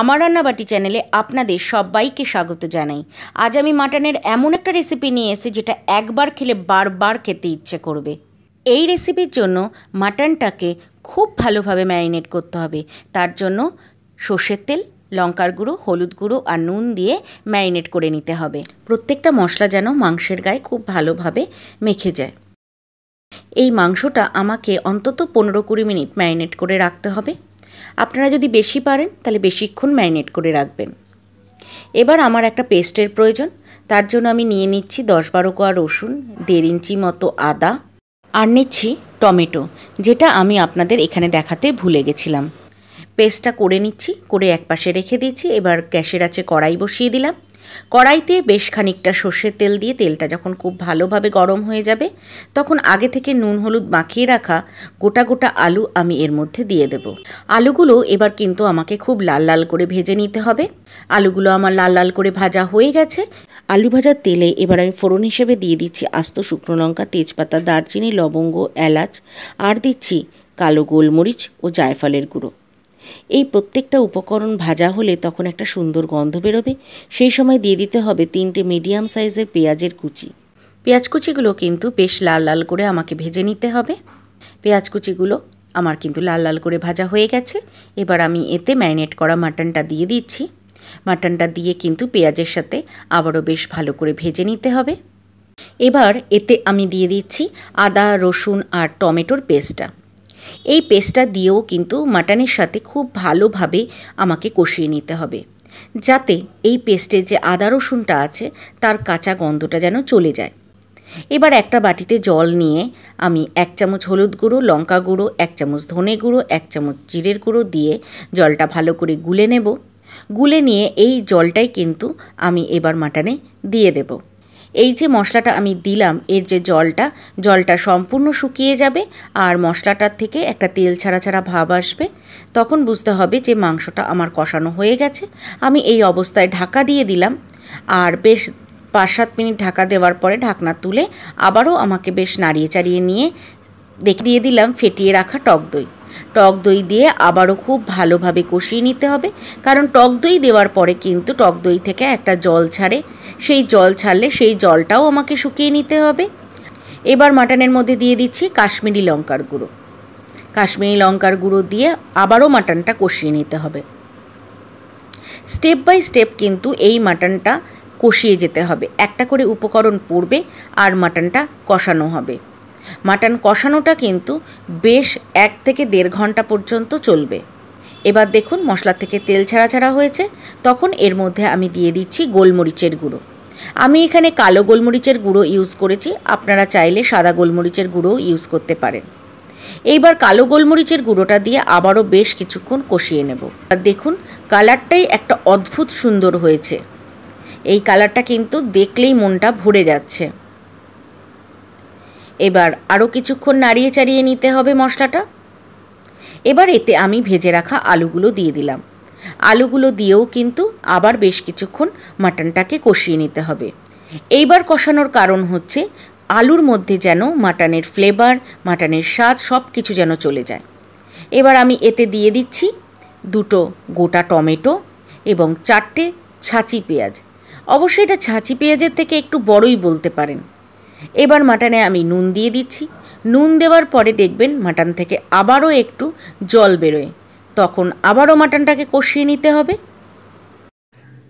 আমার রান্নাবাটি চ্যানেলে আপনাদের সবাইকে স্বাগত জানাই আজ আমি মাটনের এমন একটা রেসিপি নিয়ে এসে যেটা একবার খেলে বারবার খেতে ইচ্ছে করবে এই রেসিপির জন্য মাটনটাকে খুব ভালোভাবে ম্যারিনেট করতে হবে তার জন্য সর্ষের তেল লঙ্কার গুঁড়ো হলুদ গুঁড়ো আর নুন দিয়ে ম্যারিনেট করে নিতে হবে প্রত্যেকটা মশলা যেন মাংসের গায়ে খুব ভালোভাবে মেখে যায় এই মাংসটা আমাকে অন্তত পনেরো কুড়ি মিনিট ম্যারিনেট করে রাখতে হবে আপনারা যদি বেশি পারেন তাহলে বেশিক্ষণ ম্যারিনেট করে রাখবেন এবার আমার একটা পেস্টের প্রয়োজন তার জন্য আমি নিয়ে নিচ্ছি দশ বারো কোয়া রসুন দেড় ইঞ্চি মতো আদা আর নিচ্ছি টমেটো যেটা আমি আপনাদের এখানে দেখাতে ভুলে গেছিলাম পেস্টটা করে নিচ্ছি করে এক পাশে রেখে দিয়েছি এবার গ্যাসের আছে কড়াই বসিয়ে দিলাম কড়াইতে বেশ খানিকটা সর্ষের তেল দিয়ে তেলটা যখন খুব ভালোভাবে গরম হয়ে যাবে তখন আগে থেকে নুন হলুদ মাখিয়ে রাখা গোটা গোটা আলু আমি এর মধ্যে দিয়ে দেব আলুগুলো এবার কিন্তু আমাকে খুব লাল লাল করে ভেজে নিতে হবে আলুগুলো আমার লাল লাল করে ভাজা হয়ে গেছে আলু ভাজার তেলে এবার আমি ফোড়ন হিসেবে দিয়ে দিচ্ছি আস্ত শুকনো লঙ্কা তেজপাতা দারচিনি লবঙ্গ এলাচ আর দিচ্ছি কালো গোলমরিচ ও জায়ফলের গুঁড়ো এই প্রত্যেকটা উপকরণ ভাজা হলে তখন একটা সুন্দর গন্ধ বেরোবে সেই সময় দিয়ে দিতে হবে তিনটে মিডিয়াম সাইজের পেঁয়াজের কুচি পেঁয়াজ কুচিগুলো কিন্তু বেশ লাল লাল করে আমাকে ভেজে নিতে হবে পেঁয়াজ কুচিগুলো আমার কিন্তু লাল লাল করে ভাজা হয়ে গেছে এবার আমি এতে ম্যারিনেট করা মাটনটা দিয়ে দিচ্ছি মাটনটা দিয়ে কিন্তু পেঁয়াজের সাথে আবারও বেশ ভালো করে ভেজে নিতে হবে এবার এতে আমি দিয়ে দিচ্ছি আদা রসুন আর টমেটোর পেস্টটা এই পেস্টটা দিয়েও কিন্তু মাটনের সাথে খুব ভালোভাবে আমাকে কষিয়ে নিতে হবে যাতে এই পেস্টে যে আদা রসুনটা আছে তার কাঁচা গন্ধটা যেন চলে যায় এবার একটা বাটিতে জল নিয়ে আমি এক চামচ হলুদ গুঁড়ো লঙ্কা গুঁড়ো এক চামচ ধনে গুঁড়ো এক চামচ জিরের গুঁড়ো দিয়ে জলটা ভালো করে গুলে নেব গুলে নিয়ে এই জলটাই কিন্তু আমি এবার মাটানে দিয়ে দেবো এই যে মশলাটা আমি দিলাম এর যে জলটা জলটা সম্পূর্ণ শুকিয়ে যাবে আর মশলাটার থেকে একটা তেল ছাড়া ছাড়া ভাব আসবে তখন বুঝতে হবে যে মাংসটা আমার কষানো হয়ে গেছে আমি এই অবস্থায় ঢাকা দিয়ে দিলাম আর বেশ পাঁচ সাত মিনিট ঢাকা দেওয়ার পরে ঢাকনা তুলে আবারও আমাকে বেশ নাড়িয়ে চাড়িয়ে নিয়ে দেখিয়ে দিয়ে দিলাম ফেটিয়ে রাখা টক দই টক দই দিয়ে আবারও খুব ভালোভাবে কষিয়ে নিতে হবে কারণ টক দই দেওয়ার পরে কিন্তু টক দই থেকে একটা জল ছাড়ে সেই জল ছাড়লে সেই জলটাও আমাকে শুকিয়ে নিতে হবে এবার মাটনের মধ্যে দিয়ে দিচ্ছি কাশ্মীরি লঙ্কার গুঁড়ো কাশ্মীরি লঙ্কার গুঁড়ো দিয়ে আবারও মাটনটা কষিয়ে নিতে হবে স্টেপ বাই স্টেপ কিন্তু এই মাটনটা কষিয়ে যেতে হবে একটা করে উপকরণ পড়বে আর মাটনটা কষানো হবে মাটন কষানোটা কিন্তু বেশ এক থেকে দেড় ঘন্টা পর্যন্ত চলবে এবার দেখুন মশলা থেকে তেল ছাড়া ছাড়া হয়েছে তখন এর মধ্যে আমি দিয়ে দিচ্ছি গোলমরিচের গুঁড়ো আমি এখানে কালো গোলমরিচের গুঁড়ো ইউজ করেছি আপনারা চাইলে সাদা গোলমরিচের গুঁড়ো ইউজ করতে পারেন এইবার কালো গোলমরিচের গুঁড়োটা দিয়ে আবারও বেশ কিছুক্ষণ কষিয়ে নেব আর দেখুন কালারটাই একটা অদ্ভুত সুন্দর হয়েছে এই কালারটা কিন্তু দেখলেই মনটা ভরে যাচ্ছে এবার আরও কিছুক্ষণ নাড়িয়ে চাড়িয়ে নিতে হবে মশলাটা এবার এতে আমি ভেজে রাখা আলুগুলো দিয়ে দিলাম আলুগুলো দিয়েও কিন্তু আবার বেশ কিছুক্ষণ মাটনটাকে কষিয়ে নিতে হবে এইবার কষানোর কারণ হচ্ছে আলুর মধ্যে যেন মাটনের ফ্লেভার মাটনের স্বাদ সব কিছু যেন চলে যায় এবার আমি এতে দিয়ে দিচ্ছি দুটো গোটা টমেটো এবং চারটে ছাঁচি পেঁয়াজ অবশ্যই এটা ছাঁচি পেঁয়াজের থেকে একটু বড়ই বলতে পারেন এবার মাটানে আমি নুন দিয়ে দিচ্ছি নুন দেওয়ার পরে দেখবেন মাটান থেকে আবারও একটু জল বেরোয় তখন আবারও মাটনটাকে কষিয়ে নিতে হবে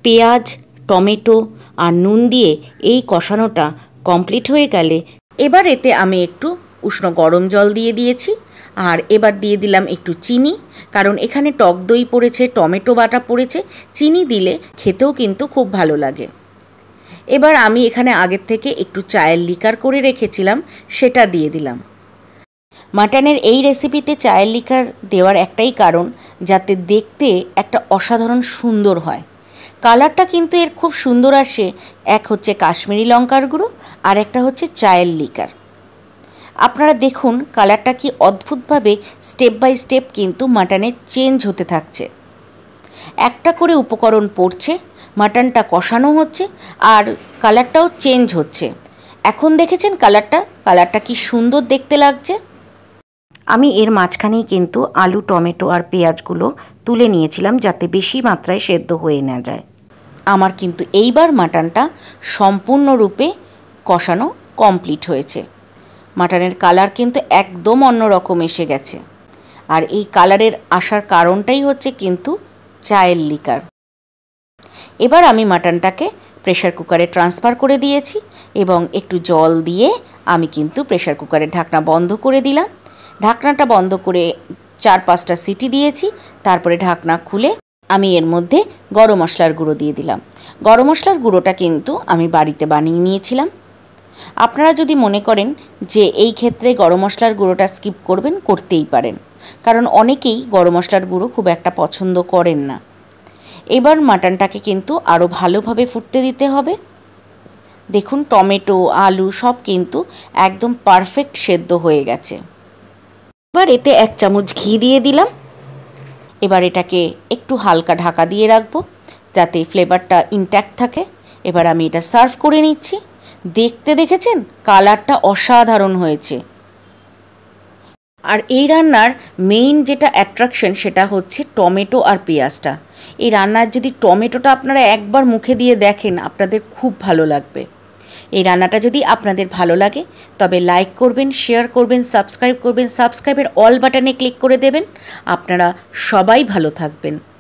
পেঁয়াজ টমেটো আর নুন দিয়ে এই কষানোটা কমপ্লিট হয়ে গেলে এবার এতে আমি একটু উষ্ণ গরম জল দিয়ে দিয়েছি আর এবার দিয়ে দিলাম একটু চিনি কারণ এখানে টক দই পড়েছে টমেটো বাটা পড়েছে চিনি দিলে খেতেও কিন্তু খুব ভালো লাগে এবার আমি এখানে আগের থেকে একটু চায়ের লিকার করে রেখেছিলাম সেটা দিয়ে দিলাম মাটনের এই রেসিপিতে চায়ের লিকার দেওয়ার একটাই কারণ যাতে দেখতে একটা অসাধারণ সুন্দর হয় কালারটা কিন্তু এর খুব সুন্দর আসে এক হচ্ছে কাশ্মীরি লঙ্কার গুঁড়ো আর একটা হচ্ছে চায়ের লিকার আপনারা দেখুন কালারটা কি অদ্ভুতভাবে স্টেপ বাই স্টেপ কিন্তু মাটনের চেঞ্জ হতে থাকছে একটা করে উপকরণ পড়ছে মাটনটা কষানো হচ্ছে আর কালারটাও চেঞ্জ হচ্ছে এখন দেখেছেন কালারটা কালারটা কি সুন্দর দেখতে লাগছে আমি এর মাঝখানেই কিন্তু আলু টমেটো আর পেঁয়াজগুলো তুলে নিয়েছিলাম যাতে বেশি মাত্রায় সেদ্ধ হয়ে না যায় আমার কিন্তু এইবার মাটনটা সম্পূর্ণরূপে কষানো কমপ্লিট হয়েছে মাটনের কালার কিন্তু একদম অন্যরকম এসে গেছে আর এই কালারের আসার কারণটাই হচ্ছে কিন্তু চায়ের লিকার এবার আমি মাটনটাকে প্রেশার কুকারে ট্রান্সফার করে দিয়েছি এবং একটু জল দিয়ে আমি কিন্তু প্রেশার কুকারের ঢাকনা বন্ধ করে দিলাম ঢাকনাটা বন্ধ করে চার পাঁচটা সিটি দিয়েছি তারপরে ঢাকনা খুলে আমি এর মধ্যে গরম মশলার গুঁড়ো দিয়ে দিলাম গরম মশলার গুঁড়োটা কিন্তু আমি বাড়িতে বানিয়ে নিয়েছিলাম আপনারা যদি মনে করেন যে এই ক্ষেত্রে গরম মশলার গুঁড়োটা স্কিপ করবেন করতেই পারেন কারণ অনেকেই গরম মশলার গুঁড়ো খুব একটা পছন্দ করেন না এবার মাটনটাকে কিন্তু আরও ভালোভাবে ফুটতে দিতে হবে দেখুন টমেটো আলু সব কিন্তু একদম পারফেক্ট সেদ্ধ হয়ে গেছে এবার এতে এক চামচ ঘি দিয়ে দিলাম এবার এটাকে একটু হালকা ঢাকা দিয়ে রাখবো যাতে ফ্লেভারটা ইনট্যাক্ট থাকে এবার আমি এটা সার্ভ করে নিচ্ছি দেখতে দেখেছেন কালারটা অসাধারণ হয়েছে আর এই রান্নার মেইন যেটা অ্যাট্রাকশন সেটা হচ্ছে টমেটো আর পেঁয়াজটা এই রান্নার যদি টমেটোটা আপনারা একবার মুখে দিয়ে দেখেন আপনাদের খুব ভালো লাগবে এই রান্নাটা যদি আপনাদের ভালো লাগে তবে লাইক করবেন শেয়ার করবেন সাবস্ক্রাইব করবেন সাবস্ক্রাইবের অল বাটনে ক্লিক করে দেবেন আপনারা সবাই ভালো থাকবেন